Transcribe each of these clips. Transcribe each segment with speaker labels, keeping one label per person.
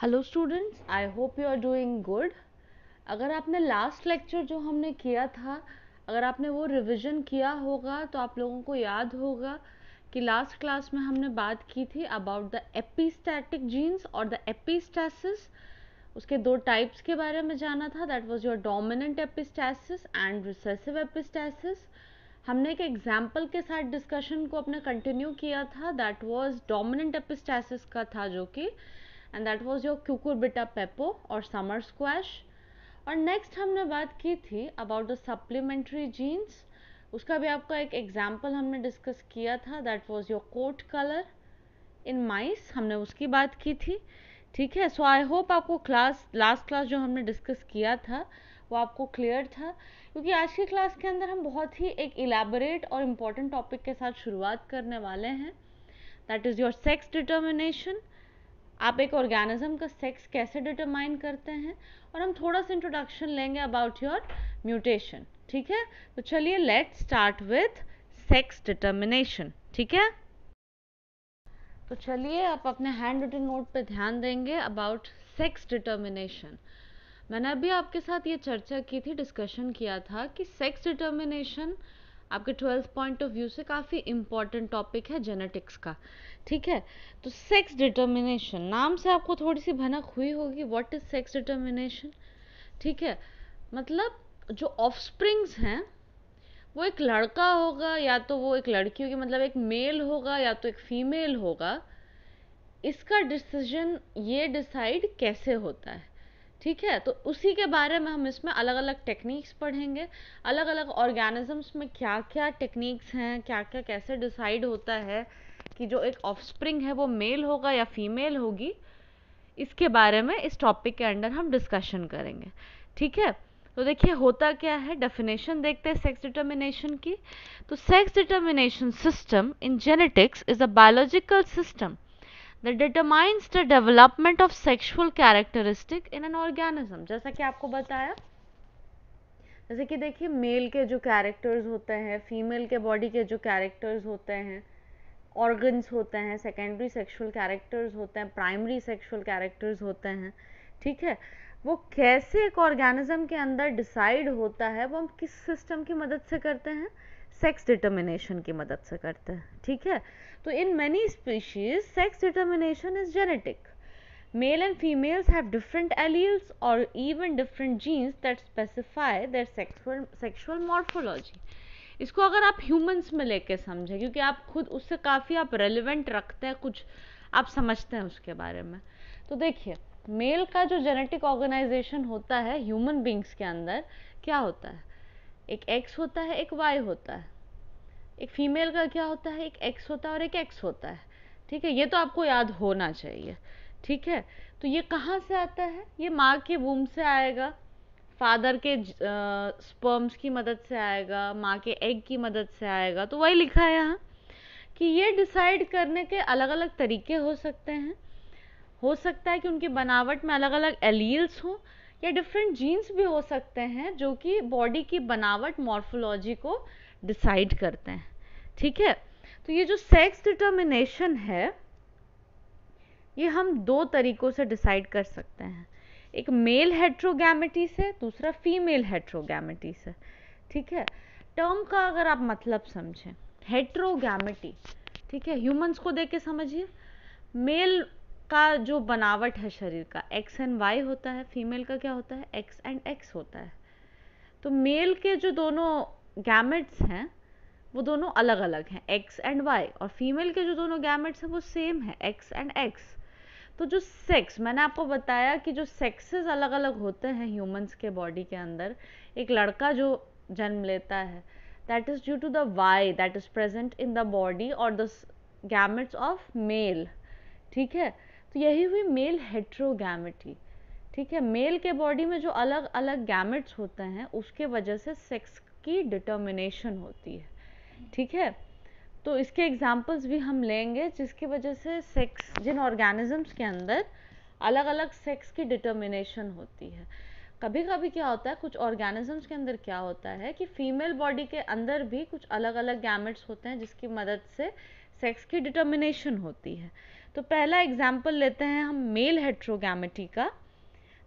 Speaker 1: Hello students I hope you are doing good अगर आपने last lecture जो हमने किया था अगर आपने वो रिवीजन किया होगा तो आप लोगों को याद होगा कि लास्ट क्लास में हमने बात की थी अबाउट द एपीस्टैटिक जीन्स और द एपीस्टैसिस उसके दो टाइप्स के बारे में जाना था that was your dominant epistasis and recessive epistasis हमने एक एग्जाम्पल के साथ डिस्कशन को अपने कंटिन्यू किया था दैट वाज डोमिनेंट एपिस्टैसिस का था जो कि एंड दैट वाज योर बिटा पेपो और समर स्क्वैश और नेक्स्ट हमने बात की थी अबाउट द सप्लीमेंट्री जीन्स उसका भी आपका एक एग्जाम्पल हमने डिस्कस किया था that was your coat colour in mice हमने उसकी बात की थी ठीक है सो आई होप आपको क्लास लास्ट क्लास जो हमने डिस्कस किया था वो आपको क्लियर था क्योंकि आज की क्लास के अंदर हम बहुत ही एक इलेबोरेट और इम्पॉर्टेंट टॉपिक के साथ शुरुआत करने वाले हैं that is your sex determination आप एक ऑर्गेनिज्म का सेक्स कैसे डिटरमाइन करते हैं और हम थोड़ा सा इंट्रोडक्शन लेंगे अबाउट योर म्यूटेशन ठीक है तो चलिए let start with sex determination ठीक है तो चलिए आप अपने हैंड रिटन नोट पे ध्यान देंगे अबाउट सेक्स डिटर्मिनेशन मैंने अभी आपके साथ ये चर्चा की थी डिस्कशन किया था कि सेक्स डिटर्मिनेशन आपके ट्वेल्थ पॉइंट ऑफ व्यू से काफ़ी इंपॉर्टेंट टॉपिक है जेनेटिक्स का ठीक है तो सेक्स डिटर्मिनेशन नाम से आपको थोड़ी सी भनक हुई होगी व्हाट इज सेक्स डिटर्मिनेशन ठीक है मतलब जो ऑफस्प्रिंग्स हैं वो एक लड़का होगा या तो वो एक लड़की होगी मतलब एक मेल होगा या तो एक फीमेल होगा इसका डिसीजन ये डिसाइड कैसे होता है ठीक है तो उसी के बारे में हम इसमें अलग अलग टेक्निक्स पढ़ेंगे अलग अलग ऑर्गेनिजम्स में क्या क्या टेक्निक्स हैं क्या क्या कैसे डिसाइड होता है कि जो एक ऑफस्प्रिंग है वो मेल होगा या फीमेल होगी इसके बारे में इस टॉपिक के अंडर हम डिस्कशन करेंगे ठीक है तो देखिए होता क्या है डेफिनेशन देखते हैं सेक्स डिटर्मिनेशन की तो sex determination system in genetics is a biological system that determines the development of sexual characteristic in an organism जैसा कि आपको बताया जैसे कि देखिए मेल के जो कैरेक्टर्स होते हैं फीमेल के बॉडी के जो कैरेक्टर्स होते हैं ऑर्गन्स होते हैं सेकेंडरी सेक्सुअल कैरेक्टर्स होते हैं प्राइमरी सेक्सुअल कैरेक्टर्स होते हैं ठीक है वो कैसे एक ऑर्गेनिज्म के अंदर डिसाइड होता है वो हम किस सिस्टम की मदद से करते हैं सेक्स डिटर्मिनेशन की मदद से करते हैं ठीक है तो in many species sex determination is genetic male and females have different alleles और even different genes that specify their sexual sexual morphology इसको अगर आप ह्यूमंस में लेके समझें क्योंकि आप खुद उससे काफ़ी आप रेलिवेंट रखते हैं कुछ आप समझते हैं उसके बारे में तो देखिए मेल का जो जेनेटिक ऑर्गेनाइजेशन होता है ह्यूमन बींग्स के अंदर क्या होता है एक एक्स होता है एक वाई होता है एक फीमेल का क्या होता है एक एक्स होता है और एक एक्स होता है ठीक है ये तो आपको याद होना चाहिए ठीक है तो ये कहाँ से आता है ये माँ के वूम से आएगा फादर के स्पर्म्स की मदद से आएगा माँ के एग की मदद से आएगा तो वही लिखा है यहाँ कि ये डिसाइड करने के अलग अलग तरीके हो सकते हैं हो सकता है कि उनकी बनावट में अलग अलग एलील्स हों या डिफरेंट जीन्स भी हो सकते हैं जो कि बॉडी की बनावट मॉर्फोलॉजी को डिसाइड करते हैं ठीक है तो ये जो सेक्स डिटर्मिनेशन है ये हम दो तरीकों से डिसाइड कर सकते हैं एक मेल हेट्रोगैमिटी से दूसरा फीमेल हेट्रोगैमिटी से ठीक है टर्म का अगर आप मतलब समझें हेट्रोगैमिटी ठीक है ह्यूमंस को देख के समझिए मेल का जो बनावट है शरीर का एक्स एंड वाई होता है फीमेल का क्या होता है एक्स एंड एक्स होता है तो मेल के जो दोनों गैमेट्स हैं वो दोनों अलग अलग हैं एक्स एंड वाई और फीमेल के जो दोनों गैमेट्स हैं वो सेम है एक्स एंड एक्स तो जो सेक्स मैंने आपको बताया कि जो सेक्सेस अलग अलग होते हैं ह्यूमंस के बॉडी के अंदर एक लड़का जो जन्म लेता है that is due to the Y that is present in the body और द गैमेट्स ऑफ मेल ठीक है तो यही हुई मेल हेट्रोगैमिटी ठीक है मेल के बॉडी में जो अलग अलग गैमेट्स होते हैं उसके वजह से सेक्स की डिटर्मिनेशन होती है ठीक है तो इसके एग्जाम्पल्स भी हम लेंगे जिसकी वजह से सेक्स जिन ऑर्गेनिजम्स के अंदर अलग अलग सेक्स की डिटर्मिनेशन होती है कभी कभी क्या होता है कुछ ऑर्गेनिजम्स के अंदर क्या होता है कि फीमेल बॉडी के अंदर भी कुछ अलग अलग गैमेट्स होते हैं जिसकी मदद से सेक्स की डिटर्मिनेशन होती है तो पहला एग्जाम्पल लेते हैं हम मेल हेट्रोगैमिटी का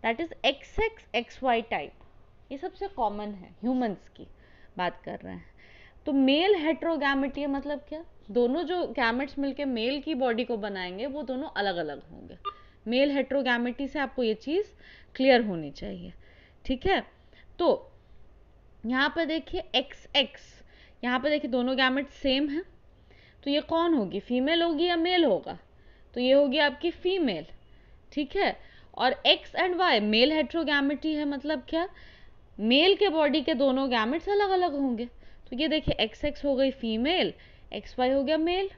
Speaker 1: that is X X X Y type ये सबसे कॉमन है ह्यूमंस की बात कर रहे हैं तो मेल हेट्रोगैमिटी मतलब क्या दोनों जो गैमेट्स मिलके मेल की बॉडी को बनाएंगे वो दोनों अलग अलग होंगे मेल हेट्रोगैमिटी से आपको ये चीज़ क्लियर होनी चाहिए ठीक है तो यहाँ पर देखिए एक्स एक्स यहाँ पर देखिए दोनों गैमेट सेम हैं तो ये कौन होगी फीमेल होगी या मेल होगा तो ये होगी आपकी फीमेल ठीक है और X and Y male heterogamety है मतलब क्या मेल के बॉडी के दोनों गैमेट्स अलग अलग होंगे तो ये देखिए एक्स एक्स हो गई फीमेल एक्स वाई हो गया मेल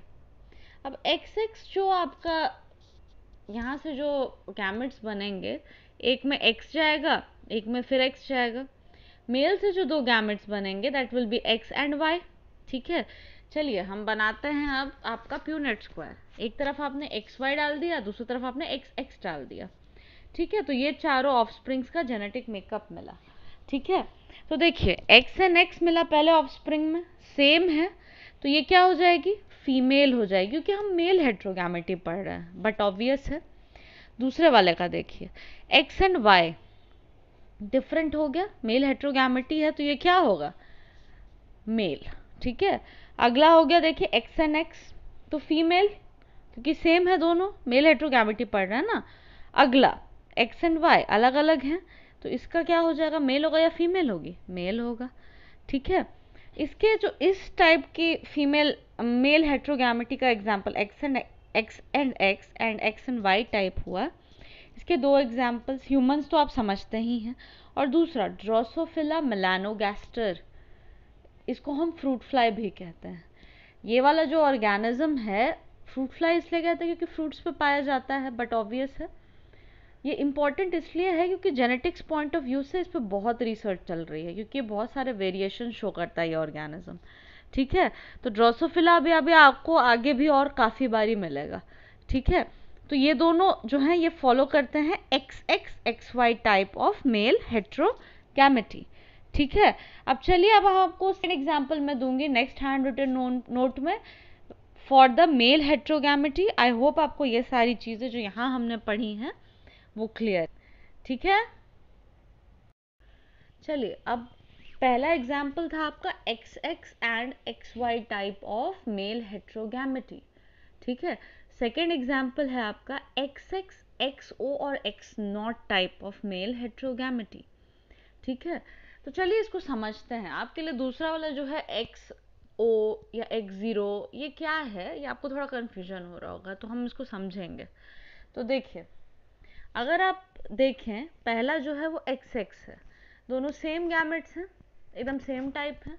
Speaker 1: अब एक्स एक्स जो आपका यहाँ से जो गैमेट्स बनेंगे एक में एक्स जाएगा एक में फिर एक्स जाएगा मेल से जो दो गैमेट्स बनेंगे that will be X and Y ठीक है चलिए हम बनाते हैं अब आपका प्यूनेट स्क्वायर एक तरफ आपने एक्स वाई डाल दिया दूसरी तरफ आपने एक्स एक्स डाल दिया ठीक है तो ये चारों ऑफस्प्रिंग्स का जेनेटिक मेकअप मिला ठीक है तो देखिए एक्स एंड एक्स मिला पहले ऑफस्प्रिंग में सेम है तो ये क्या हो जाएगी फीमेल हो जाएगी क्योंकि हम मेल हेट्रोगैमिटी पढ़ रहे हैं बट ऑब्वियस है दूसरे वाले का देखिए एक्स एंड वाई डिफरेंट हो गया मेल हेट्रोगैमिटी है तो ये क्या होगा मेल ठीक है अगला हो गया देखिए एक्स एंड एक्स तो फीमेल क्योंकि सेम है दोनों मेल हेट्रोगैमिटी पढ़ रहा है ना अगला एक्स एंड वाई अलग अलग हैं तो इसका क्या हो जाएगा मेल होगा या फीमेल होगी मेल होगा ठीक है इसके जो इस टाइप की फीमेल मेल हेट्रोगेमिटी का example X and X and X and X and Y type हुआ इसके दो एग्जाम्पल्स ह्यूमंस तो आप समझते ही हैं और दूसरा ड्रोसोफिला मेलानोगैस्टर इसको हम फ्रूट फ्लाई भी कहते हैं ये वाला जो ऑर्गेनिज्म है फ्रूट फ्लाई इसलिए कहते हैं क्योंकि फ्रूट्स पे पाया जाता है बट ऑब्वियस है ये इम्पॉर्टेंट इसलिए है क्योंकि जेनेटिक्स पॉइंट ऑफ व्यू से इस पर बहुत रिसर्च चल रही है क्योंकि ये बहुत सारे वेरिएशन शो करता है ये ऑर्गेनिज्म ठीक है तो ड्रोसोफिला अभी अभी आपको आगे भी और काफ़ी बारी मिलेगा ठीक है तो ये दोनों जो हैं ये फॉलो करते हैं X X X Y type of male heterogamety ठीक है अब चलिए अब आपको एग्जाम्पल मैं दूंगी नेक्स्ट हैंड रिटर्न नोट में for the male heterogamety I hope आपको ये सारी चीज़ें जो यहाँ हमने पढ़ी हैं वो क्लियर ठीक है चलिए अब पहला एग्जाम्पल था आपका X X and X Y type of male heterogamy ठीक है सेकेंड एग्जाम्पल है आपका एक्स एक्स एक्स ओ और X nought type of male heterogamy ठीक है तो चलिए इसको समझते हैं आपके लिए दूसरा वाला जो है एक्स ओ या एक्स ज़ीरो ये क्या है ये आपको थोड़ा कन्फ्यूजन हो रहा होगा तो हम इसको समझेंगे तो देखिए अगर आप देखें पहला जो है वो एक्स एक्स है दोनों सेम गैमेट्स हैं एकदम सेम टाइप हैं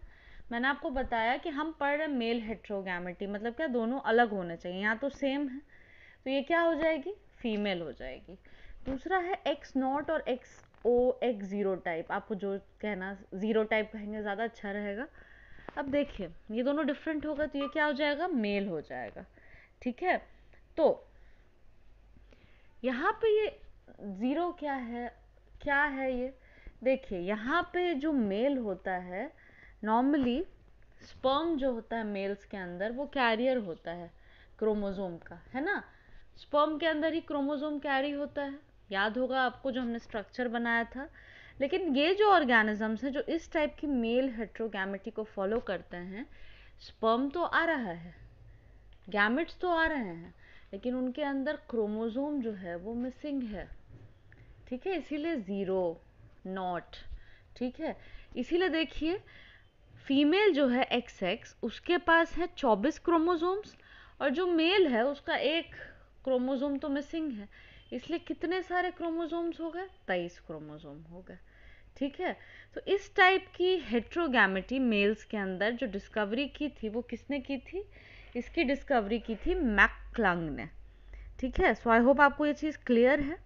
Speaker 1: मैंने आपको बताया कि हम पढ़ रहे मेल हेट्रोगैमेटी मतलब क्या दोनों अलग होने चाहिए यहाँ तो सेम है तो ये क्या हो जाएगी फीमेल हो जाएगी दूसरा है एक्स नॉट और X O X zero type आपको जो कहना ज़ीरो टाइप कहेंगे ज़्यादा अच्छा रहेगा अब देखिए ये दोनों डिफरेंट होगा तो ये क्या हो जाएगा मेल हो जाएगा ठीक है तो यहाँ पे ये ज़ीरो क्या है क्या है ये देखिए यहाँ पे जो मेल होता है नॉर्मली स्पर्म जो होता है मेल्स के अंदर वो कैरियर होता है क्रोमोजोम का है ना स्पर्म के अंदर ही क्रोमोजोम कैरी होता है याद होगा आपको जो हमने स्ट्रक्चर बनाया था लेकिन ये जो ऑर्गेनिजम्स हैं जो इस टाइप की मेल हेट्रोगैमिटी को फॉलो करते हैं स्पर्म तो आ रहा है गैमेट्स तो आ रहे हैं लेकिन उनके अंदर क्रोमोजोम जो है वो मिसिंग है ठीक है इसीलिए ज़ीरो नॉट ठीक है इसीलिए देखिए फीमेल जो है एक्स एक्स उसके पास है चौबीस क्रोमोजोम्स और जो मेल है उसका एक क्रोमोजोम तो मिसिंग है इसलिए कितने सारे क्रोमोजोम्स हो गए तेईस क्रोमोजोम हो गए ठीक है तो इस टाइप की हेट्रोगैमिटी मेल्स के अंदर जो डिस्कवरी की थी वो किसने की थी इसकी डिस्कवरी की थी मैकलंग ने ठीक है सो आई होप आपको ये चीज़ क्लियर है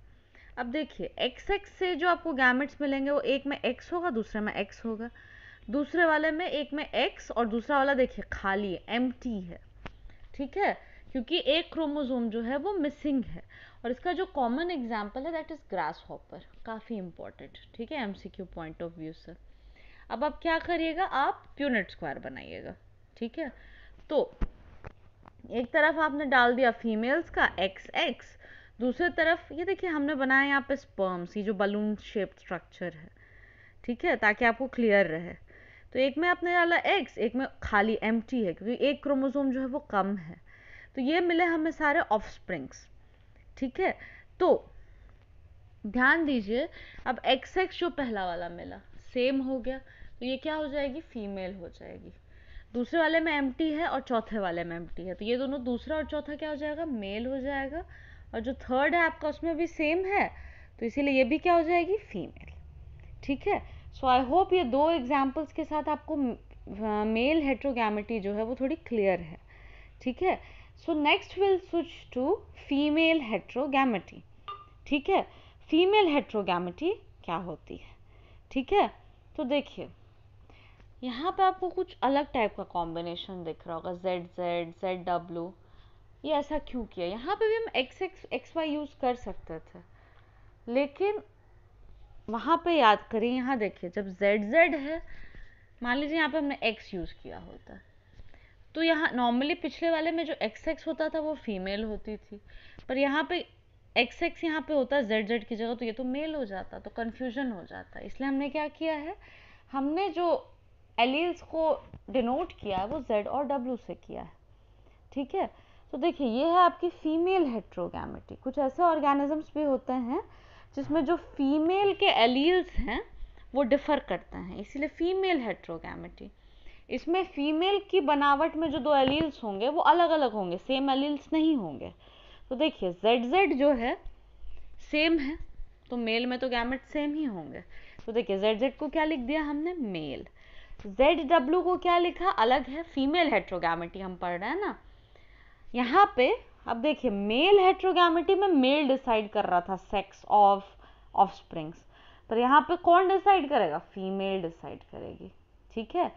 Speaker 1: अब देखिए एक्स एक्स से जो आपको गैमेट्स मिलेंगे वो एक में एक्स होगा दूसरे में एक्स होगा दूसरे वाले में एक में एक्स और दूसरा वाला देखिए खाली है एम है ठीक है क्योंकि एक क्रोमोजोम जो है वो मिसिंग है और इसका जो कॉमन एग्जाम्पल है दैट इज़ ग्रास हॉपर काफ़ी इंपॉर्टेंट ठीक है एमसीक्यू पॉइंट ऑफ व्यू से अब आप क्या करिएगा आप यूनिट स्क्वायर बनाइएगा ठीक है तो एक तरफ आपने डाल दिया फीमेल्स का एक्स एक्स दूसरी तरफ ये देखिए हमने बनाया यहाँ पे स्पर्म्स ये जो बलून शेप स्ट्रक्चर है ठीक है ताकि आपको क्लियर रहे तो एक में आपने डाला एक्स एक में खाली एम है क्योंकि एक क्रोमोजोम जो है वो कम है तो ये मिले हमें सारे ऑफ स्प्रिंग्स ठीक है तो ध्यान दीजिए अब एक्स एक्स जो पहला वाला मिला सेम हो गया तो ये क्या हो जाएगी फीमेल हो जाएगी दूसरे वाले में एम है और चौथे वाले में एम है तो ये दोनों दूसरा और चौथा क्या हो जाएगा मेल हो जाएगा और जो थर्ड है आपका उसमें भी सेम है तो इसीलिए ये भी क्या हो जाएगी फीमेल ठीक है सो आई होप ये दो एग्जाम्पल्स के साथ आपको मेल हेट्रोगैमिटी जो है वो थोड़ी क्लियर है ठीक है so next will switch to female heterogamety ठीक है फीमेल हेट्रोगैमेटी क्या होती है ठीक है तो देखिए यहाँ पे आपको कुछ अलग टाइप का कॉम्बिनेशन दिख रहा होगा जेड जेड जेड डब्ल्यू ये ऐसा क्यों किया यहाँ पे भी हम X X X Y use कर सकते थे लेकिन वहाँ पे याद करिए यहाँ देखिए जब जेड जेड है मान लीजिए यहाँ पे हमने एक्स यूज़ किया होता है तो यहाँ नॉर्मली पिछले वाले में जो एक्स एक्स होता था वो फीमेल होती थी पर यहाँ पे एक्स एक्स यहाँ पे होता है जेड जेड की जगह तो ये तो मेल हो जाता तो कन्फ्यूजन हो जाता इसलिए हमने क्या किया है हमने जो एलील्स को डिनोट किया है वो जेड और डब्ल्यू से किया है ठीक है तो देखिए ये है आपकी फीमेल हेट्रोगैमिटी कुछ ऐसे ऑर्गेनिजम्स भी होते हैं जिसमें जो फीमेल के एलील्स हैं वो डिफ़र करते हैं इसीलिए फीमेल हेट्रोगैमिटी इसमें फीमेल की बनावट में जो दो एलील्स होंगे वो अलग अलग होंगे सेम एलील्स नहीं होंगे तो देखिए जेड जेड जो है सेम है तो मेल में तो गैमेट सेम ही होंगे तो देखिए जेड जेड को क्या लिख दिया हमने मेल जेड डब्ल्यू को क्या लिखा अलग है फीमेल हेट्रोगैमेटी हम पढ़ रहे हैं ना यहाँ पे अब देखिए मेल हेट्रोगैमेटी में मेल डिसाइड कर रहा था सेक्स ऑफ ऑफ पर यहाँ पे कौन डिसाइड करेगा फीमेल डिसाइड करेगी ठीक है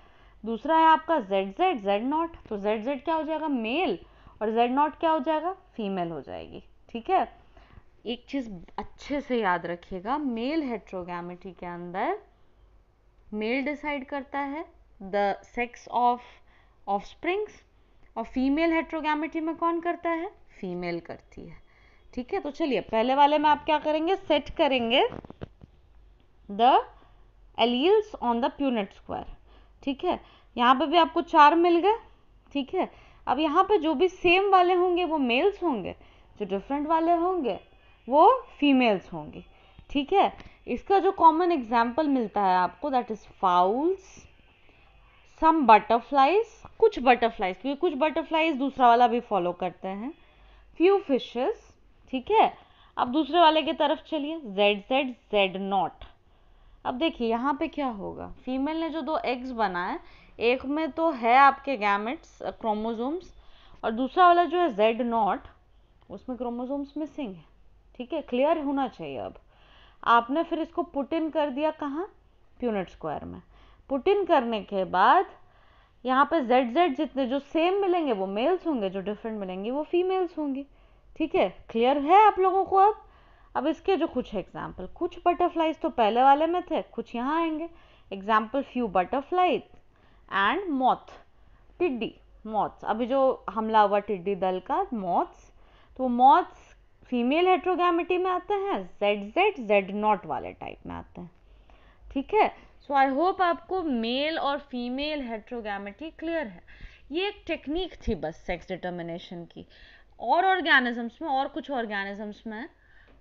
Speaker 1: दूसरा है आपका जेड जेड जेड नॉट तो जेड जेड क्या हो जाएगा मेल और जेड नॉट क्या हो जाएगा फीमेल हो जाएगी ठीक है एक चीज अच्छे से याद रखिएगा मेल हेट्रोगैमिटी के अंदर मेल डिसाइड करता है the sex of offsprings और फीमेल हेट्रोगैमिटी में कौन करता है फीमेल करती है ठीक है तो चलिए पहले वाले में आप क्या करेंगे सेट करेंगे the alleles on the Punnett square ठीक है यहाँ पे भी आपको चार मिल गए ठीक है अब यहाँ पे जो भी सेम वाले होंगे वो मेल्स होंगे जो डिफरेंट वाले होंगे वो फीमेल्स होंगे ठीक है इसका जो कॉमन एग्जाम्पल मिलता है आपको that is fowls some butterflies कुछ बटरफ्लाइज क्योंकि कुछ बटरफ्लाइज दूसरा वाला भी फॉलो करते हैं फ्यू फिशेस ठीक है अब दूसरे वाले की तरफ चलिए जेड जेड जेड नॉट अब देखिए यहाँ पे क्या होगा फीमेल ने जो दो एग्स बनाए एक में तो है आपके गैमेट्स क्रोमोजोम्स और दूसरा वाला जो है जेड नॉट उसमें क्रोमोजोम्स मिसिंग है ठीक है क्लियर होना चाहिए अब आपने फिर इसको पुट इन कर दिया कहाँ प्यूनिट स्क्वायर में पुट इन करने के बाद यहाँ पे जेड जेड जितने जो सेम मिलेंगे वो मेल्स होंगे जो डिफरेंट मिलेंगे वो फीमेल्स होंगे ठीक है क्लियर है आप लोगों को अब अब इसके जो कुछ एग्जाम्पल कुछ बटरफ्लाइज तो पहले वाले में थे कुछ यहाँ आएंगे एग्जाम्पल फ्यू बटरफ्लाइज एंड मौत टिड्डी मॉथ्स अभी जो हमला हुआ टिड्डी दल का मॉथ्स तो मॉथ्स फीमेल हेट्रोगिटी में आते हैं जेड जेड जेड नॉट वाले टाइप में आते हैं ठीक है सो आई होप आपको मेल और फीमेल हेट्रोगिटी क्लियर है ये एक टेक्निक थी बस सेक्स डिटर्मिनेशन की और ऑर्गेनिजम्स में और कुछ ऑर्गेनिजम्स में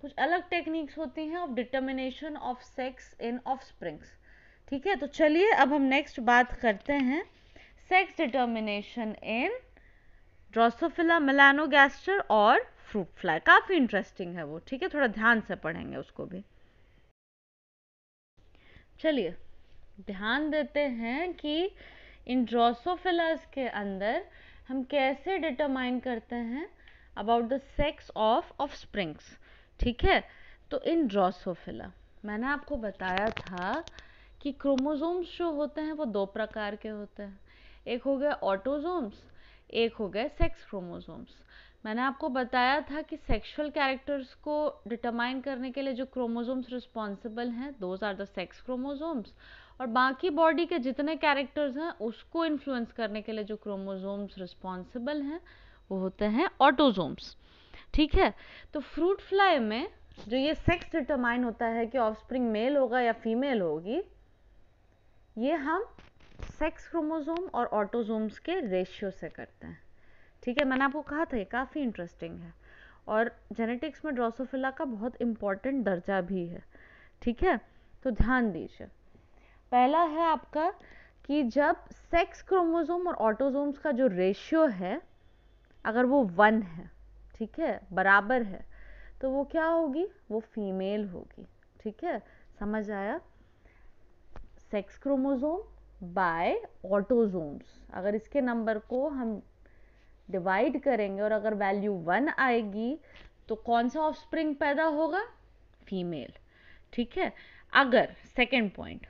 Speaker 1: कुछ अलग टेक्निक्स होती हैं of determination of sex in offsprings ठीक है तो चलिए अब हम नेक्स्ट बात करते हैं sex determination in Drosophila melanogaster और फ्रूट फ्लाई काफ़ी इंटरेस्टिंग है वो ठीक है थोड़ा ध्यान से पढ़ेंगे उसको भी चलिए ध्यान देते हैं कि इन ड्रोसोफिलास के अंदर हम कैसे डिटरमाइन करते हैं about the sex of offsprings ठीक है तो इन ड्रॉसोफिला मैंने आपको बताया था कि क्रोमोजोम्स जो होते हैं वो दो प्रकार के होते हैं एक हो गए ऑटोजोम्स एक हो गए सेक्स क्रोमोजोम्स मैंने आपको बताया था कि सेक्सुअल कैरेक्टर्स को डिटरमाइन करने के लिए जो क्रोमोजोम्स रिस्पॉन्सिबल हैं those are the sex chromosomes और बाकी बॉडी के जितने कैरेक्टर्स हैं उसको इन्फ्लुएंस करने के लिए जो क्रोमोजोम्स रिस्पॉन्सिबल हैं वो होते हैं ऑटोजोम्स ठीक है तो फ्रूट फ्लाई में जो ये सेक्स डिटरमाइन होता है कि ऑफस्प्रिंग मेल होगा या फीमेल होगी ये हम सेक्स क्रोमोसोम और ऑटोजोम्स के रेशियो से करते हैं ठीक है मैंने आपको कहा था ये काफ़ी इंटरेस्टिंग है और जेनेटिक्स में ड्रोसोफिला का बहुत इंपॉर्टेंट दर्जा भी है ठीक है तो ध्यान दीजिए पहला है आपका कि जब सेक्स क्रोमोसोम और ऑटोजोम्स का जो रेशियो है अगर वो वन है ठीक है बराबर है तो वो क्या होगी वो फीमेल होगी ठीक है समझ आया सेक्स क्रोमोजोम बाय ऑटोजोम्स अगर इसके नंबर को हम डिवाइड करेंगे और अगर वैल्यू वन आएगी तो कौन सा ऑफस्प्रिंग पैदा होगा फीमेल ठीक है अगर सेकंड पॉइंट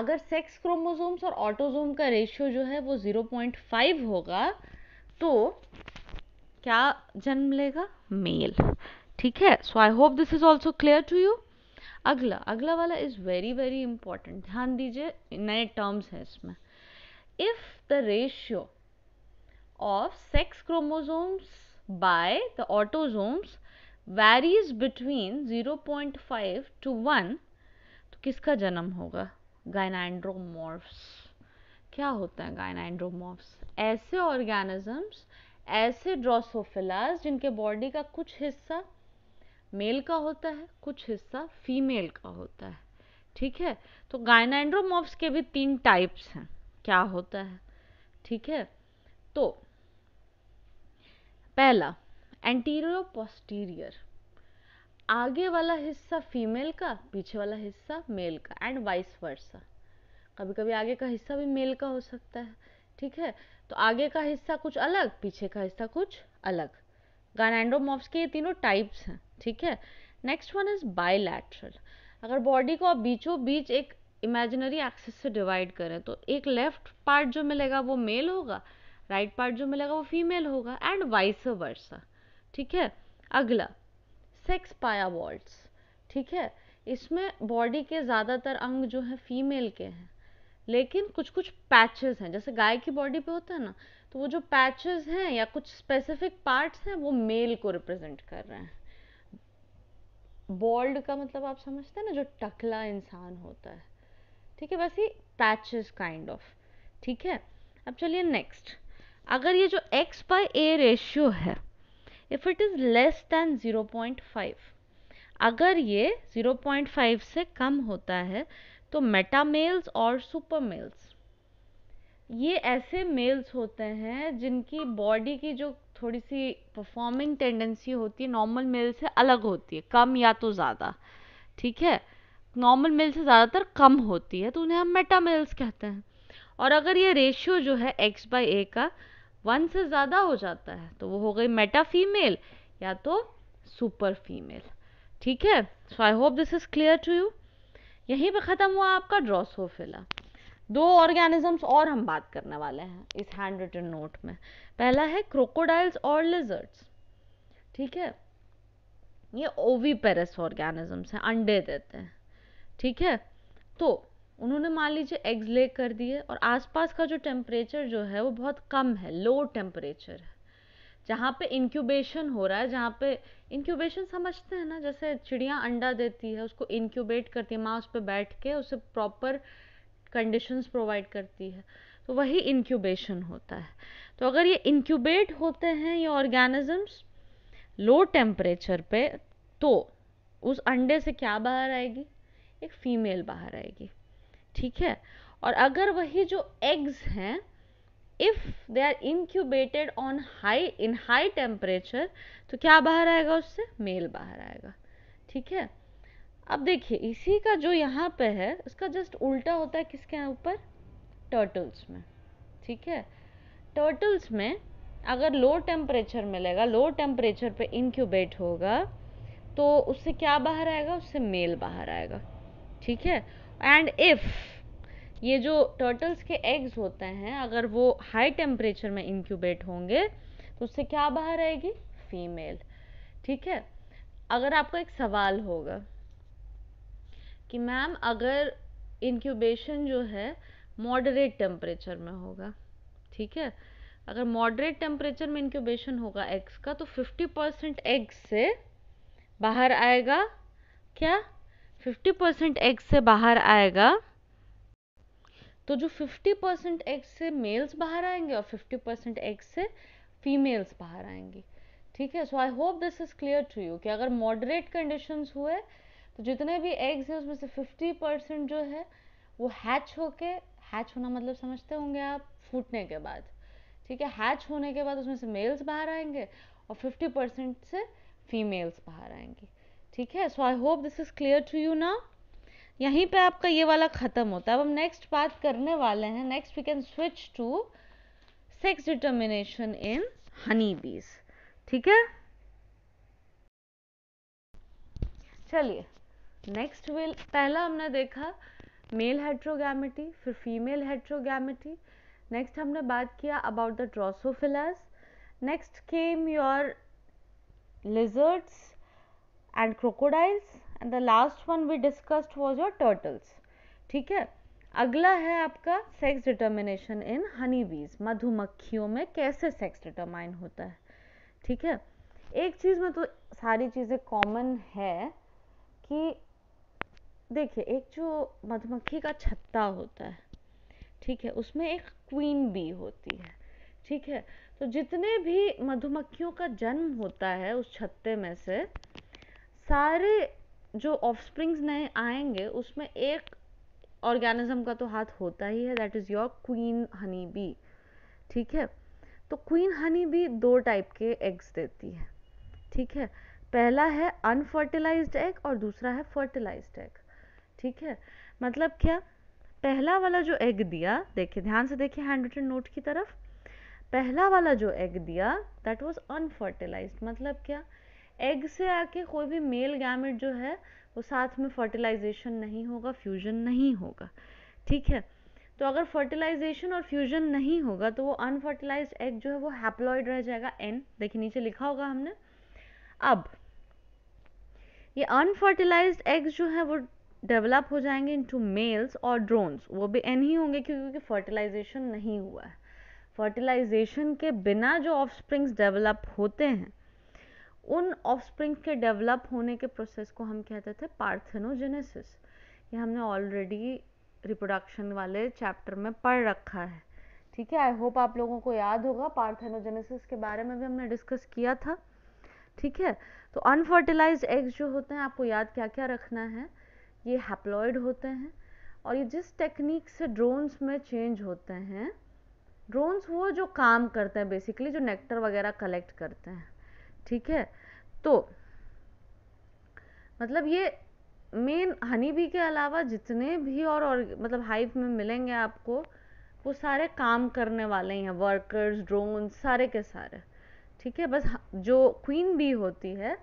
Speaker 1: अगर सेक्स क्रोमोजोम्स और ऑटोजोम का रेशियो जो है वो 0.5 होगा तो क्या जन्म लेगा मेल ठीक है so I hope this is also clear to you अगला अगला वाला इज वेरी वेरी इंपॉर्टेंट ध्यान दीजिए नए टर्म्स हैं इसमें if the ratio of sex chromosomes by the autosomes varies between 0.5 to 1 तो किसका जन्म होगा गाइनाइंड्रोमोर्फ्स क्या होता है गायनाइड्रोमॉर्फ्स ऐसे ऑर्गेनिजम्स ऐसे ड्रोसोफिलास जिनके बॉडी का कुछ हिस्सा मेल का होता है कुछ हिस्सा फीमेल का होता है ठीक है तो गायनाइंड्रोमॉफ्स के भी तीन टाइप्स हैं क्या होता है ठीक है तो पहला एंटीरियो पोस्टीरियर आगे वाला हिस्सा फीमेल का पीछे वाला हिस्सा मेल का एंड वाइस वर्सा कभी कभी आगे का हिस्सा भी मेल का हो सकता है ठीक है तो आगे का हिस्सा कुछ अलग पीछे का हिस्सा कुछ अलग गानैंडोमॉप्स के ये तीनों टाइप्स हैं ठीक है नेक्स्ट वन इज बायलैटरल अगर बॉडी को आप बीचों बीच एक इमेजिनरी एक्सेस से डिवाइड करें तो एक लेफ्ट पार्ट जो मिलेगा वो मेल होगा राइट right पार्ट जो मिलेगा वो फीमेल होगा एंड वाइस वर्सा ठीक है अगला सेक्स पाया वॉल्ट ठीक है इसमें बॉडी के ज़्यादातर अंग जो है फीमेल के हैं लेकिन कुछ कुछ पैचेस हैं जैसे गाय की बॉडी पे होता है ना तो वो जो पैचेस हैं या कुछ स्पेसिफिक पार्ट्स हैं वो मेल को रिप्रेजेंट कर रहे हैं बॉल्ड का मतलब आप समझते हैं ना जो टकला इंसान होता है ठीक है वैसे पैचेस काइंड ऑफ ठीक है अब चलिए नेक्स्ट अगर ये जो एक्स बाई ए रेशियो है if it is less than zero point five अगर ये ज़ीरो पॉइंट फाइव से कम होता है तो मेटामेल्स और सुपर मेल्स ये ऐसे मेल्स होते हैं जिनकी बॉडी की जो थोड़ी सी परफॉर्मिंग टेंडेंसी होती है नॉर्मल मेल से अलग होती है कम या तो ज़्यादा ठीक है नॉर्मल मेल से ज़्यादातर कम होती है तो उन्हें हम मेटामेल्स कहते हैं और अगर ये रेशियो जो है एक्स बाई ए का वन से ज़्यादा हो जाता है तो वो हो गई मेटा फीमेल या तो सुपर फीमेल ठीक है so I hope this is clear to you यहीं पे ख़त्म हुआ आपका ड्रोसोफिला दो ऑर्गेनिजम्स और हम बात करने वाले हैं इस हैंड रिटन नोट में पहला है क्रोकोडाइल्स और लिजर्ट्स ठीक है ये ओवीपेरस ऑर्गेनिजम्स हैं अंडे देते हैं ठीक है तो उन्होंने मान लीजिए एग्ज ले कर दिए और आसपास का जो टेम्परेचर जो है वो बहुत कम है लो टेम्परेचर है जहाँ पे इंक्यूबेशन हो रहा है जहाँ पे इंक्यूबेशन समझते हैं ना जैसे चिड़िया अंडा देती है उसको इंक्यूबेट करती है माँ उस पर बैठ के उसे प्रॉपर कंडीशंस प्रोवाइड करती है तो वही इंक्यूबेशन होता है तो अगर ये इंक्यूबेट होते हैं ये ऑर्गेनिजम्स लो टेम्परेचर पे तो उस अंडे से क्या बाहर आएगी एक फीमेल बाहर आएगी ठीक है और अगर वही जो एग्स हैं if they are incubated on high in high temperature तो क्या बाहर आएगा उससे मेल बाहर आएगा ठीक है अब देखिए इसी का जो यहाँ पे है उसका जस्ट उल्टा होता है किसके ऊपर टर्टल्स में ठीक है टर्टल्स में अगर लो टेम्परेचर मिलेगा लो टेम्परेचर पे इनक्यूबेट होगा तो उससे क्या बाहर आएगा उससे मेल बाहर आएगा ठीक है एंड इफ़ ये जो टर्टल्स के एग्स होते हैं अगर वो हाई टेम्परेचर में इंक्यूबेट होंगे तो उससे क्या बाहर आएगी फीमेल ठीक है अगर आपको एक सवाल होगा कि मैम अगर इंक्यूबेशन जो है मॉडरेट टेम्परेचर में होगा ठीक है अगर मॉडरेट टेम्परेचर में इंक्यूबेशन होगा एग्स का तो 50 परसेंट एग्स से बाहर आएगा क्या 50 परसेंट एग्स से बाहर आएगा तो जो 50 परसेंट एग्स से मेल्स बाहर आएंगे और 50 परसेंट एग्स से फीमेल्स बाहर आएंगी ठीक है so I hope this is clear to you कि अगर मॉडरेट कंडीशंस हुए तो जितने भी एग्स हैं उसमें से 50 परसेंट जो है वो हैच होके हैच होना मतलब समझते होंगे आप फूटने के बाद ठीक है हैच होने के बाद उसमें से मेल्स बाहर आएंगे और 50 परसेंट से फीमेल्स बाहर आएंगी ठीक है so I hope this is clear to you now यहीं पे आपका ये वाला ख़त्म होता है अब हम नेक्स्ट बात करने वाले हैं next we can switch to sex determination in honey bees ठीक है चलिए नेक्स्ट विल पहला हमने देखा मेल हेट्रोगैमिटी फिर फीमेल हेट्रोगैमिटी नेक्स्ट हमने बात किया about the Drosophilas next came your lizards and crocodiles and the last one we discussed was your turtles ठीक है अगला है आपका सेक्स डिटर्मिनेशन इन हनी बीज मधुमक्खियों में कैसे सेक्स डिटरमाइन होता है ठीक है एक चीज़ में तो सारी चीज़ें कॉमन है कि देखिए एक जो मधुमक्खी का छत्ता होता है ठीक है उसमें एक क्वीन बी होती है ठीक है तो जितने भी मधुमक्खियों का जन्म होता है उस छत्ते में से सारे जो ऑफस्प्रिंग्स नए आएंगे उसमें एक ऑर्गेनिज्म का तो हाथ होता ही है that is your queen honey bee ठीक है तो क्वीन हनी बी दो टाइप के एग्स देती है ठीक है पहला है अनफर्टिलाइज्ड एग और दूसरा है फर्टिलाइज्ड एग ठीक है मतलब क्या पहला वाला जो एग दिया देखिए ध्यान से देखिए हैंड रिटन नोट की तरफ पहला वाला जो एग दिया दैट वाज अनफर्टिलाइज्ड मतलब क्या एग से आके कोई भी मेल गैमेट जो है वो साथ में फर्टिलाइजेशन नहीं होगा फ्यूजन नहीं होगा ठीक है तो अगर फर्टिलाइजेशन और फ्यूजन नहीं होगा तो वो अनफर्टिलाइज एग जो है वो हैप्लॉयड रह जाएगा एन देखिए नीचे लिखा होगा हमने अब ये अनफर्टिलाइज एग्स जो है वो डेवलप हो जाएंगे इनटू मेल्स और ड्रोन्स वो भी एन ही होंगे क्योंकि फर्टिलाइजेशन नहीं हुआ है फर्टिलाइजेशन के बिना जो ऑफ डेवलप होते हैं उन ऑफस्प्रिंग के डेवलप होने के प्रोसेस को हम कहते थे पार्थेनोजेनेसिस ये हमने ऑलरेडी रिप्रोडक्शन वाले चैप्टर में पढ़ रखा है ठीक है आई होप आप लोगों को याद होगा पार्थेनोजेनेसिस के बारे में भी हमने डिस्कस किया था ठीक है तो अनफर्टिलाइज एग्स जो होते हैं आपको याद क्या क्या रखना है ये हैप्लॉयड होते हैं और ये जिस टेक्निक से ड्रोन्स में चेंज होते हैं ड्रोन्स वो जो काम करते हैं बेसिकली जो नेक्टर वगैरह कलेक्ट करते हैं ठीक है तो मतलब ये मेन हनी बी के अलावा जितने भी और, और मतलब हाइव में मिलेंगे आपको वो सारे काम करने वाले हैं वर्कर्स ड्रोन सारे के सारे ठीक है बस जो क्वीन बी होती है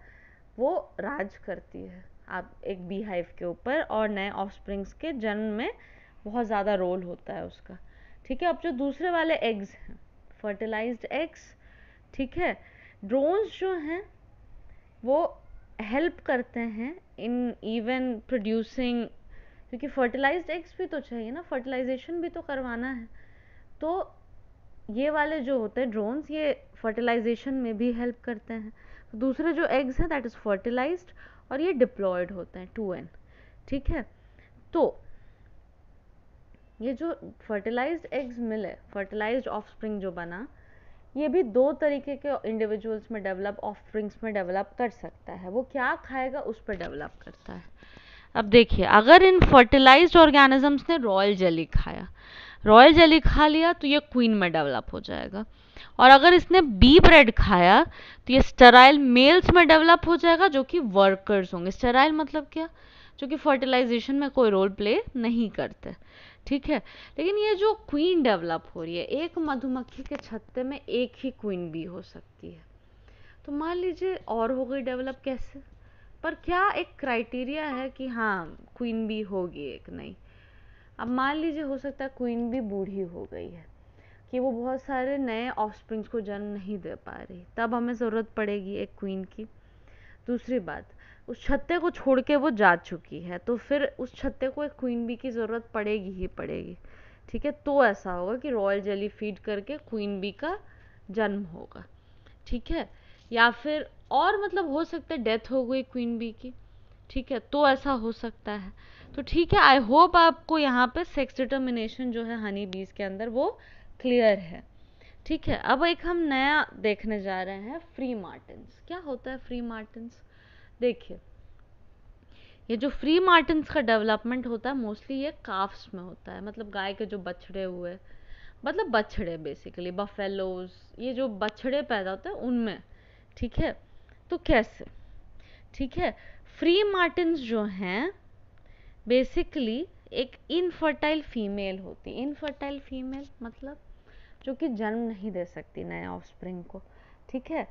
Speaker 1: वो राज करती है आप एक बी हाइव के ऊपर और नए ऑफस्प्रिंग्स के जन्म में बहुत ज़्यादा रोल होता है उसका ठीक है अब जो दूसरे वाले एग्स हैं फर्टिलाइज्ड एग्स ठीक है ड्रोन्स जो हैं वो हेल्प करते हैं इन इवन प्रोड्यूसिंग क्योंकि फर्टिलाइज्ड एग्स भी तो चाहिए ना फर्टिलाइजेशन भी तो करवाना है तो ये वाले जो होते हैं ड्रोन्स ये फर्टिलाइजेशन में भी हेल्प करते हैं दूसरे जो एग्स हैं दैट इज़ फर्टिलाइज और ये डिप्लॉयड होते हैं टू एन ठीक है तो ये जो फर्टिलाइज्ड एग्स मिले फर्टिलाइज्ड ऑफ जो बना ये भी दो तरीके के इंडिविजुअल्स में डेवलप ऑफरिंग्स में डेवलप कर सकता है वो क्या खाएगा उस पर डेवलप करता है अब देखिए अगर इन फर्टिलाइज्ड ऑर्गेनिजम्स ने रॉयल जेली खाया रॉयल जेली खा लिया तो ये क्वीन में डेवलप हो जाएगा और अगर इसने बी ब्रेड खाया तो ये स्टराइल मेल्स में डेवलप हो जाएगा जो कि वर्कर्स होंगे स्टराइल मतलब क्या जो कि फर्टिलाइजेशन में कोई रोल प्ले नहीं करते ठीक है लेकिन ये जो क्वीन डेवलप हो रही है एक मधुमक्खी के छत्ते में एक ही क्वीन भी हो सकती है तो मान लीजिए और हो गई डेवलप कैसे पर क्या एक क्राइटेरिया है कि हाँ क्वीन भी होगी एक नहीं अब मान लीजिए हो सकता है क्वीन भी बूढ़ी हो गई है कि वो बहुत सारे नए ऑफ को जन्म नहीं दे पा रही तब हमें ज़रूरत पड़ेगी एक क्वीन की दूसरी बात उस छत्ते को छोड़ के वो जा चुकी है तो फिर उस छत्ते को एक क्वीन बी की ज़रूरत पड़ेगी ही पड़ेगी ठीक है तो ऐसा होगा कि रॉयल जेली फीड करके क्वीन बी का जन्म होगा ठीक है या फिर और मतलब हो सकता है डेथ हो गई क्वीन बी की ठीक है तो ऐसा हो सकता है तो ठीक है आई होप आपको यहाँ पे सेक्स डिटर्मिनेशन जो है हनी बीज के अंदर वो क्लियर है ठीक है अब एक हम नया देखने जा रहे हैं फ्री मार्टिन क्या होता है फ्री मार्टिन देखिए ये जो फ्री मार्टिन का डेवलपमेंट होता है मोस्टली ये काफ्स में होता है मतलब गाय के जो बछड़े हुए मतलब बछड़े बेसिकली बफेलोज ये जो बछड़े पैदा होते हैं उनमें ठीक है तो कैसे ठीक है फ्री मार्टिन जो हैं बेसिकली एक इनफर्टाइल फीमेल होती है इनफर्टाइल फीमेल मतलब जो कि जन्म नहीं दे सकती नए ऑफस्प्रिंग को ठीक है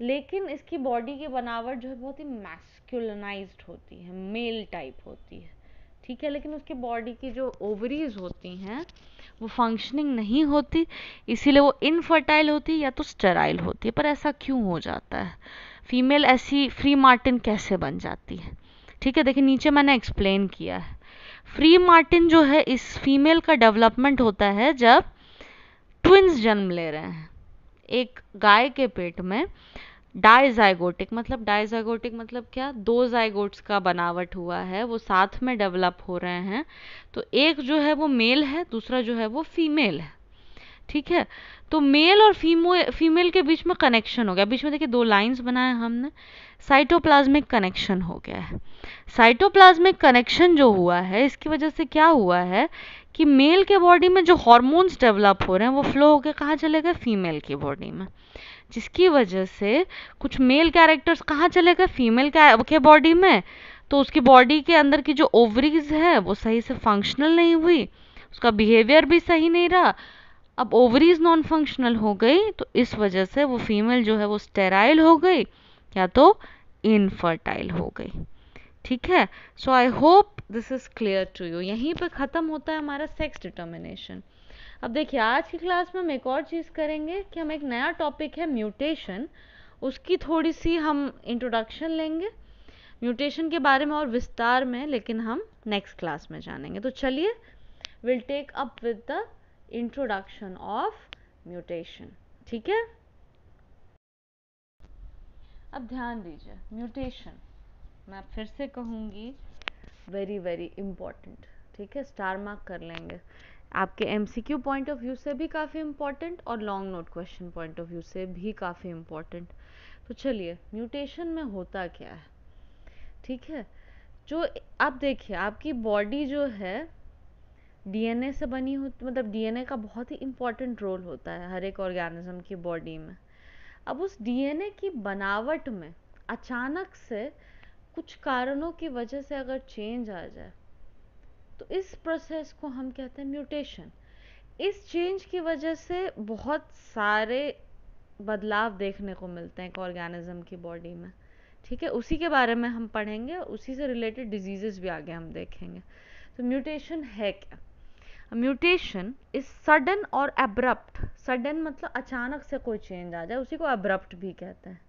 Speaker 1: लेकिन इसकी बॉडी की बनावट जो है बहुत ही मैस्कुलनाइज होती है मेल टाइप होती है ठीक है लेकिन उसकी बॉडी की जो ओवरीज होती हैं वो फंक्शनिंग नहीं होती इसीलिए वो इनफर्टाइल होती है या तो स्टेराइल होती है पर ऐसा क्यों हो जाता है फीमेल ऐसी फ्री मार्टिन कैसे बन जाती है ठीक है देखिए नीचे मैंने एक्सप्लेन किया है फ्री मार्टिन जो है इस फीमेल का डेवलपमेंट होता है जब ट्विंस जन्म ले रहे हैं एक गाय के पेट में डायजाइगोटिक मतलब डायजाइगोटिक मतलब क्या दो जाइगोट्स का बनावट हुआ है वो साथ में डेवलप हो रहे हैं तो एक जो है वो मेल है दूसरा जो है वो फीमेल है ठीक है तो मेल और फीमो फीमेल के बीच में कनेक्शन हो गया बीच में देखिए दो लाइंस बनाए हमने साइटोप्लाज्मिक कनेक्शन हो गया है साइटोप्लाज्मिक कनेक्शन जो हुआ है इसकी वजह से क्या हुआ है कि मेल के बॉडी में जो हॉर्मोन्स डेवलप हो रहे हैं वो फ्लो होकर कहाँ चले गए फीमेल की बॉडी में जिसकी वजह से कुछ मेल कैरेक्टर्स कहाँ चले गए फीमेल के बॉडी में तो उसकी बॉडी के अंदर की जो ओवरीज है वो सही से फंक्शनल नहीं हुई उसका बिहेवियर भी सही नहीं रहा अब ओवरीज नॉन फंक्शनल हो गई तो इस वजह से वो फीमेल जो है वो स्टेराइल हो गई या तो इनफर्टाइल हो गई ठीक है so I hope this is clear to you यहीं पे ख़त्म होता है हमारा सेक्स डिटर्मिनेशन अब देखिए आज की क्लास में हम एक और चीज़ करेंगे कि हम एक नया टॉपिक है म्यूटेशन उसकी थोड़ी सी हम इंट्रोडक्शन लेंगे म्यूटेशन के बारे में और विस्तार में लेकिन हम नेक्स्ट क्लास में जानेंगे तो चलिए will take up with the introduction of mutation ठीक है अब ध्यान दीजिए म्यूटेशन मैं फिर से कहूँगी वेरी वेरी इम्पॉर्टेंट ठीक है स्टार मार्क कर लेंगे आपके एमसीक्यू पॉइंट ऑफ व्यू से भी काफ़ी इम्पॉर्टेंट और long note question point of view से भी काफ़ी इम्पॉर्टेंट तो चलिए म्यूटेशन में होता क्या है ठीक है जो आप देखिए आपकी बॉडी जो है डीएनए से बनी होती मतलब डीएनए का बहुत ही इम्पॉर्टेंट रोल होता है हर एक ऑर्गेनिज्म की बॉडी में अब उस डीएनए की बनावट में अचानक से कुछ कारणों की वजह से अगर चेंज आ जाए तो इस प्रोसेस को हम कहते हैं म्यूटेशन इस चेंज की वजह से बहुत सारे बदलाव देखने को मिलते हैं एक ऑर्गेनिज्म की बॉडी में ठीक है उसी के बारे में हम पढ़ेंगे उसी से रिलेटेड डिजीजेस भी आगे हम देखेंगे तो म्यूटेशन है क्या म्यूटेशन इज सडन और एब्रप्ट सडन मतलब अचानक से कोई चेंज आ जाए उसी को एब्रप्ट भी कहते हैं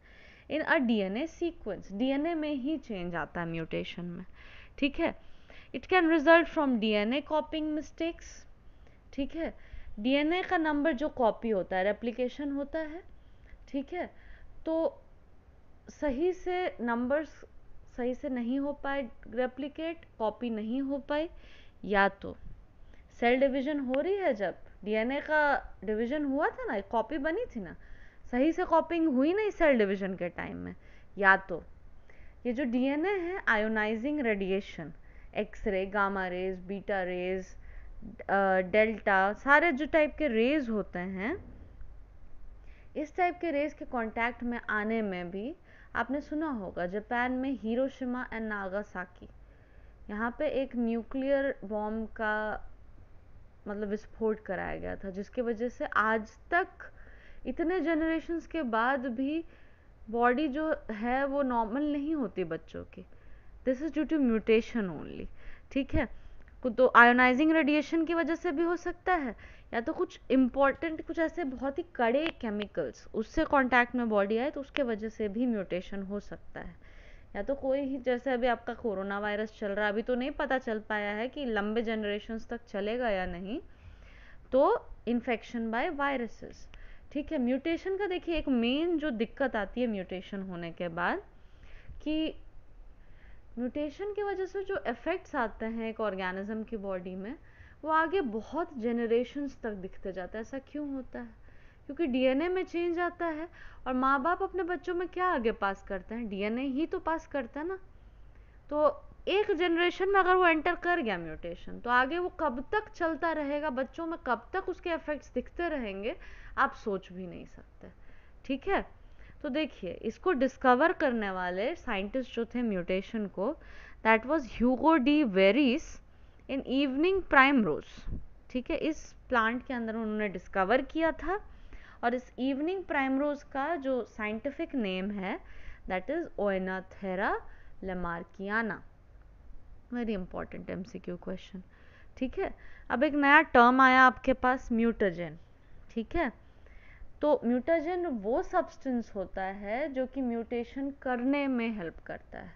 Speaker 1: in a DNA sequence DNA में ही चेंज आता है म्यूटेशन में ठीक है it can result from DNA copying mistakes ठीक है डीएनए का नंबर जो कॉपी होता है रेप्लिकेशन होता है ठीक है तो सही से नंबर्स सही से नहीं हो पाए रेप्लिकेट कॉपी नहीं हो पाई या तो सेल डिवीजन हो रही है जब डीएनए का डिवीजन हुआ था ना कॉपी बनी थी ना सही से कॉपिंग हुई नहीं सेल डिवीजन के टाइम में या तो ये जो डीएनए है ionising radiation X ray gamma rays beta rays delta सारे जो टाइप के रेज होते हैं इस टाइप के रेस के कांटेक्ट में आने में भी आपने सुना होगा जापान में हिरोशिमा एंड नागासाकी यहाँ पे एक न्यूक्लियर बॉम्ब का मतलब विस्फोट कराया गया था जिसकी वजह से आज तक इतने जनरेशन्स के बाद भी बॉडी जो है वो नॉर्मल नहीं होती बच्चों की this is due to mutation only ठीक है तो आयोनाइजिंग रेडिएशन की वजह से भी हो सकता है या तो कुछ इम्पॉर्टेंट कुछ ऐसे बहुत ही कड़े केमिकल्स उससे कॉन्टैक्ट में बॉडी आए तो उसके वजह से भी म्यूटेशन हो सकता है या तो कोई ही जैसे अभी आपका कोरोना वायरस चल रहा है अभी तो नहीं पता चल पाया है कि लंबे जनरेशन तक चलेगा या नहीं तो इन्फेक्शन बाय वायरसेस ठीक है म्यूटेशन का देखिए एक मेन जो दिक्कत आती है म्यूटेशन होने के बाद कि म्यूटेशन की वजह से जो इफ़ेक्ट्स आते हैं एक ऑर्गेनिज्म की बॉडी में वो आगे बहुत जनरेशन्स तक दिखते जाते हैं ऐसा क्यों होता है क्योंकि डीएनए में चेंज आता है और माँ बाप अपने बच्चों में क्या आगे पास करते हैं डीएनए ही तो पास करता है ना तो एक जनरेशन में अगर वो एंटर कर गया म्यूटेशन तो आगे वो कब तक चलता रहेगा बच्चों में कब तक उसके इफ़ेक्ट्स दिखते रहेंगे आप सोच भी नहीं सकते ठीक है तो देखिए इसको डिस्कवर करने वाले साइंटिस्ट जो थे म्यूटेशन को that was Hugo de Vries in evening primrose ठीक है इस प्लांट के अंदर उन्होंने डिस्कवर किया था और इस इवनिंग प्राइम रोज का जो साइंटिफिक नेम है that is Oenothera lamarckiana very important MCQ question ठीक है अब एक नया टर्म आया आपके पास म्यूटोजन ठीक है तो म्यूटाजन वो सब्सटेंस होता है जो कि म्यूटेशन करने में हेल्प करता है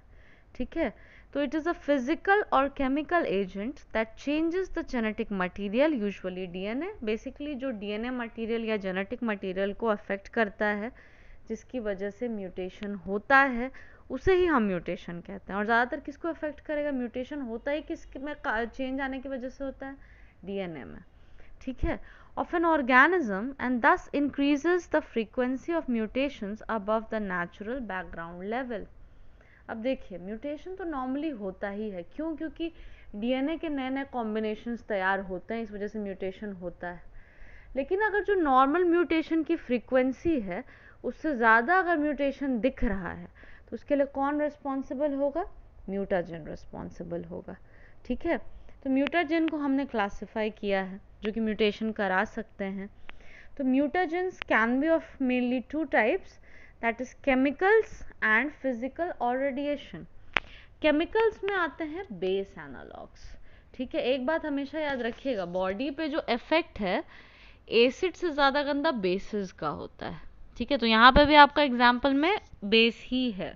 Speaker 1: ठीक है तो इट इज़ अ फिजिकल और chemical agent that changes the genetic material usually DNA basically जो डीएनए मटेरियल या जेनेटिक मटेरियल को अफेक्ट करता है जिसकी वजह से म्यूटेशन होता है उसे ही हम म्यूटेशन कहते हैं और ज़्यादातर किसको अफेक्ट करेगा म्यूटेशन होता ही किस में चेंज आने की वजह से होता है डीएनए में ठीक है of an organism and thus increases the frequency of mutations above the natural background level. अब देखिए म्यूटेशन तो नॉर्मली होता ही है क्यों क्योंकि डीएनए के नए नए कॉम्बिनेशंस तैयार होते हैं इस वजह से म्यूटेशन होता है लेकिन अगर जो नॉर्मल म्यूटेशन की फ्रीक्वेंसी है उससे ज़्यादा अगर म्यूटेशन दिख रहा है तो उसके लिए कौन रिस्पॉन्सिबल होगा म्यूटाजन रिस्पॉन्सिबल होगा ठीक है तो म्यूटाजन को हमने क्लासीफाई किया है जो कि म्यूटेशन करा सकते हैं तो mutagens can be of mainly two types that is chemicals and physical और रेडिएशन केमिकल्स में आते हैं बेस एनालॉग्स ठीक है एक बात हमेशा याद रखिएगा बॉडी पे जो इफेक्ट है एसिड से ज़्यादा गंदा बेसिस का होता है ठीक है तो यहाँ पे भी आपका एग्जाम्पल में बेस ही है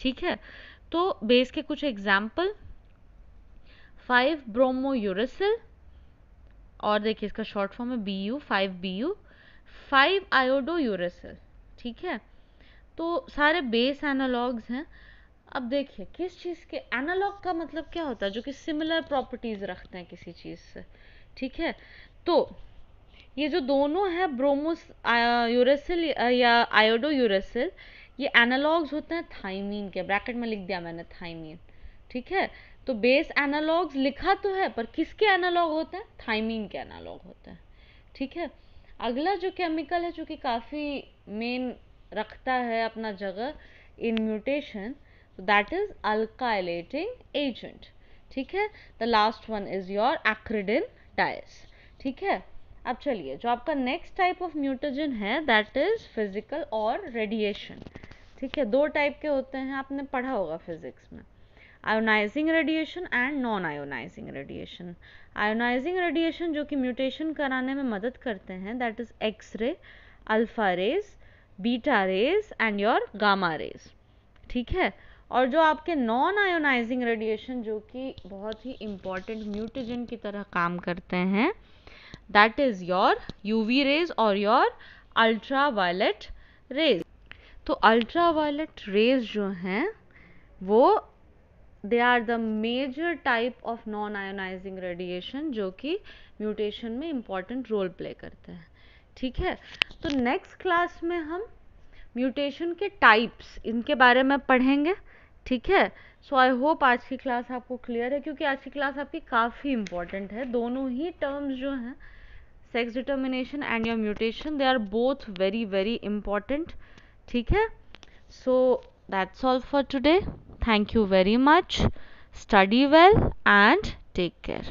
Speaker 1: ठीक है तो बेस के कुछ एग्जाम्पल फाइव ब्रोमो यूरेसिल और देखिए इसका शॉर्ट फॉर्म है B U five B U five iodo uracil ठीक है तो सारे बेस एनालॉग्स हैं अब देखिए किस चीज़ के एनालॉग का मतलब क्या होता है जो कि सिमिलर प्रॉपर्टीज़ रखते हैं किसी चीज़ से ठीक है तो ये जो दोनों है ब्रोमोस यूरेसिल या आयोडो यूरेसिल ये एनालॉग्स होते हैं थाइमीन के ब्रैकेट में लिख दिया मैंने थाइमीन ठीक है तो बेस एनालॉग्स लिखा तो है पर किसके एनालॉग होते हैं थाइमिन के एनालॉग होते हैं ठीक है अगला जो केमिकल है जो कि काफ़ी मेन रखता है अपना जगह in mutation that is alkylating agent ठीक है the last one is your acridine dyes ठीक है अब चलिए जो आपका नेक्स्ट टाइप ऑफ म्यूटेजन है दैट इज फिजिकल और रेडिएशन ठीक है दो टाइप के होते हैं आपने पढ़ा होगा फिजिक्स में ionising radiation and non ionising radiation ionising radiation जो कि म्यूटेशन कराने में मदद करते हैं that is X ray alpha rays beta rays and your gamma rays ठीक है और जो आपके नॉन आयोनाइजिंग रेडिएशन जो कि बहुत ही इम्पॉर्टेंट म्यूटेजन की तरह काम करते हैं that is your UV rays और योर अल्ट्रा वायलेट रेज तो अल्ट्रा वायलेट रेज जो हैं वो they are the major type of non ionising radiation जो कि म्यूटेशन में इम्पॉर्टेंट रोल प्ले करते हैं ठीक है तो नेक्स्ट क्लास में हम म्यूटेशन के टाइप्स इनके बारे में पढ़ेंगे ठीक है सो आई होप आज की क्लास आपको क्लियर है क्योंकि आज की क्लास आपकी काफ़ी इंपॉर्टेंट है दोनों ही टर्म्स जो हैं sex determination and your mutation they are both very very important ठीक है सो so, that's all for today. Thank you very much. Study well and take care.